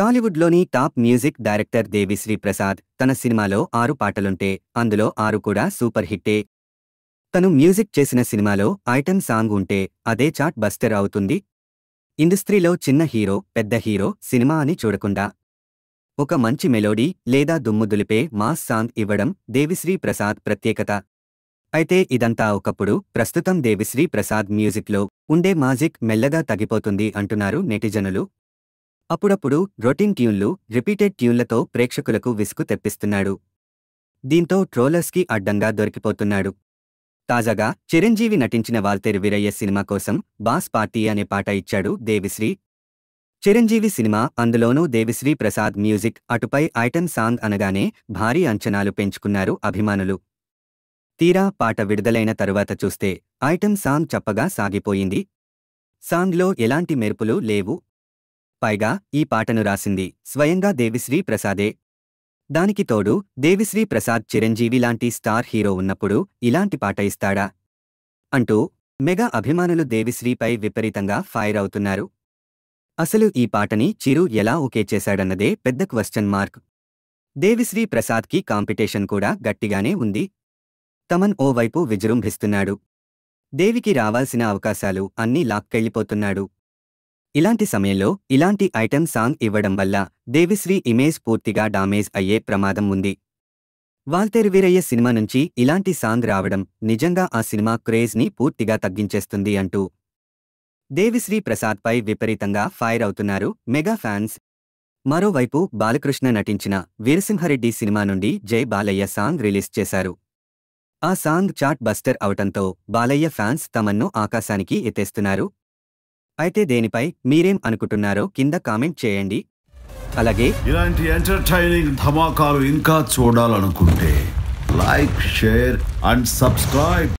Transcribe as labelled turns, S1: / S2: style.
S1: టాలీవుడ్లోని top music director Devi Sri Prasad తన సినిమాలో ఆరు పాటలుంటే అందులో ఆరు కూడా సూపర్ హిట్టే తను మ్యూజిక్ చేసిన సినిమాలో ఐటెం సాంగ్ ఉంటే అదే చాట్ బస్టర్ అవుతుంది ఇండస్ట్రీలో చిన్న హీరో పెద్ద హీరో సినిమా అని చూడకుండా ఒక మంచి మెలోడీ లేదా దుమ్ము దులిపే మాస్ సాంగ్ ఇవ్వడం దేవిశ్రీ ప్రసాద్ ప్రత్యేకత అయితే ఇదంతా ఒకప్పుడు ప్రస్తుతం దేవిశ్రీ ప్రసాద్ మ్యూజిక్లో ఉండే మాజిక్ మెల్లగా తగ్గిపోతుంది అంటున్నారు నెటిజనులు అప్పుడప్పుడు రొటీన్ ట్యూన్లు రిపీటెడ్ ట్యూన్లతో ప్రేక్షకులకు విసుగు తెప్పిస్తున్నాడు దీంతో ట్రోలర్స్కి అడ్డంగా దొరికిపోతున్నాడు తాజాగా చిరంజీవి నటించిన వాల్తేరు వీరయ్య సినిమా కోసం బాస్ పార్టీ అనే పాట ఇచ్చాడు దేవిశ్రీ చిరంజీవి సినిమా అందులోనూ దేవిశ్రీ ప్రసాద్ మ్యూజిక్ అటుపై ఐటెం సాంగ్ అనగానే భారీ అంచనాలు పెంచుకున్నారు అభిమానులు తీరా పాట విడుదలైన తరువాత చూస్తే ఐటెం సాంగ్ చప్పగా సాగిపోయింది సాంగ్లో ఎలాంటి మెరుపులు లేవు పైగా ఈ పాటను రాసింది స్వయంగా దేవిశ్రీ ప్రసాదే దానికి తోడు దేవిశ్రీ ప్రసాద్ చిరంజీవి లాంటి స్టార్ హీరో ఉన్నప్పుడు ఇలాంటి పాట ఇస్తాడా అంటూ మెగా అభిమానులు దేవిశ్రీపై విపరీతంగా ఫైర్ అవుతున్నారు అసలు ఈ పాటని చిరు ఎలా ఓకే చేశాడన్నదే పెద్ద క్వశ్చన్ మార్క్ దేవిశ్రీ ప్రసాద్కి కాంపిటీషన్ కూడా గట్టిగానే ఉంది తమన్ ఓవైపు విజృంభిస్తున్నాడు దేవికి రావాల్సిన అవకాశాలు అన్నీ లాక్కెళ్ళిపోతున్నాడు ఇలాంటి సమయంలో ఇలాంటి ఐటెం సాంగ్ ఇవ్వడం వల్ల దేవిశ్రీ ఇమేజ్ పూర్తిగా డామేజ్ అయ్యే ప్రమాదం ఉంది వాల్తెరువీరయ్య సినిమా నుంచి ఇలాంటి సాంగ్ రావడం నిజంగా ఆ సినిమా క్రేజ్ని పూర్తిగా తగ్గించేస్తుంది అంటూ దేవిశ్రీ ప్రసాద్పై విపరీతంగా ఫైర్ అవుతున్నారు మెగా ఫ్యాన్స్ మరోవైపు బాలకృష్ణ నటించిన వీరసింహారెడ్డి సినిమా నుండి జై బాలయ్య సాంగ్ రిలీజ్ చేశారు ఆ సాంగ్ చాట్ బస్టర్ అవటంతో బాలయ్య ఫ్యాన్స్ తమన్ను ఆకాశానికి ఎత్తేస్తున్నారు అయితే దేనిపై మీరేం అనుకుంటున్నారో కింద కామెంట్ చేయండి అలాగే ఇలాంటి ఎంటర్టైనింగ్ ధమాకాలు ఇంకా చూడాలనుకుంటే లైక్ షేర్ అండ్ సబ్స్క్రైబ్